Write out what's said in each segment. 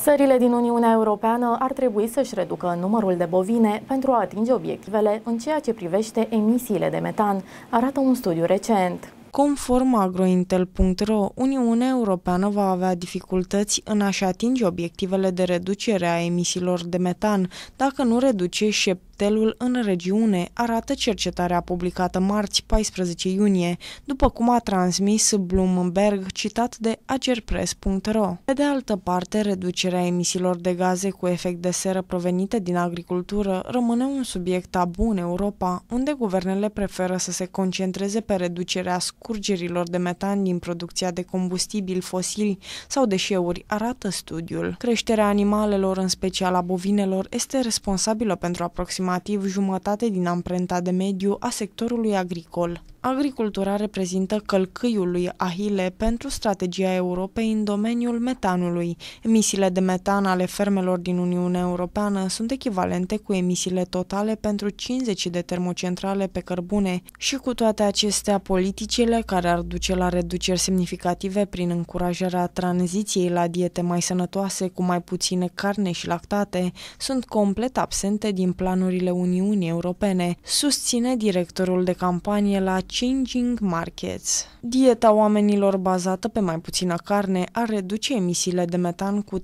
Țările din Uniunea Europeană ar trebui să-și reducă numărul de bovine pentru a atinge obiectivele în ceea ce privește emisiile de metan, arată un studiu recent. Conform agrointel.ro, Uniunea Europeană va avea dificultăți în a-și atinge obiectivele de reducere a emisiilor de metan dacă nu reduce și cocktailul în regiune, arată cercetarea publicată marți 14 iunie, după cum a transmis Bloomberg citat de agerpress.ro. Pe de altă parte, reducerea emisiilor de gaze cu efect de seră provenite din agricultură rămâne un subiect tabu în Europa, unde guvernele preferă să se concentreze pe reducerea scurgerilor de metan din producția de combustibili fosili sau deșeuri, arată studiul. Creșterea animalelor, în special a bovinelor, este responsabilă pentru aproximativ aproximativ jumătate din amprenta de mediu a sectorului agricol. Agricultura reprezintă călcâiul lui Ahile pentru strategia Europei în domeniul metanului. Emisiile de metan ale fermelor din Uniunea Europeană sunt echivalente cu emisiile totale pentru 50 de termocentrale pe cărbune și cu toate acestea politicile care ar duce la reduceri semnificative prin încurajarea tranziției la diete mai sănătoase cu mai puține carne și lactate sunt complet absente din planurile Uniunii Europene, susține directorul de campanie la Changing Markets. Dieta oamenilor bazată pe mai puțină carne ar reduce emisiile de metan cu 30-38%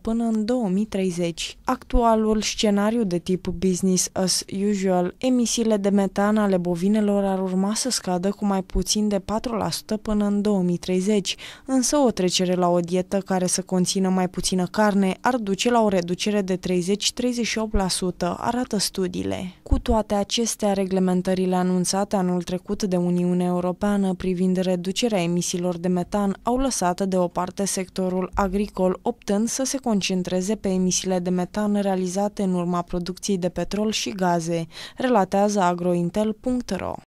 până în 2030. Actualul scenariu de tip business as usual, emisiile de metan ale bovinelor ar urma să scadă cu mai puțin de 4% până în 2030, însă o trecere la o dietă care să conțină mai puțină carne ar duce la o reducere de 30-38%, arată studiile. Cu toate acestea, reglementările anunțate anul trecut de Uniunea Europeană privind reducerea emisiilor de metan au lăsat deoparte sectorul agricol, optând să se concentreze pe emisiile de metan realizate în urma producției de petrol și gaze, relatează agrointel.ro.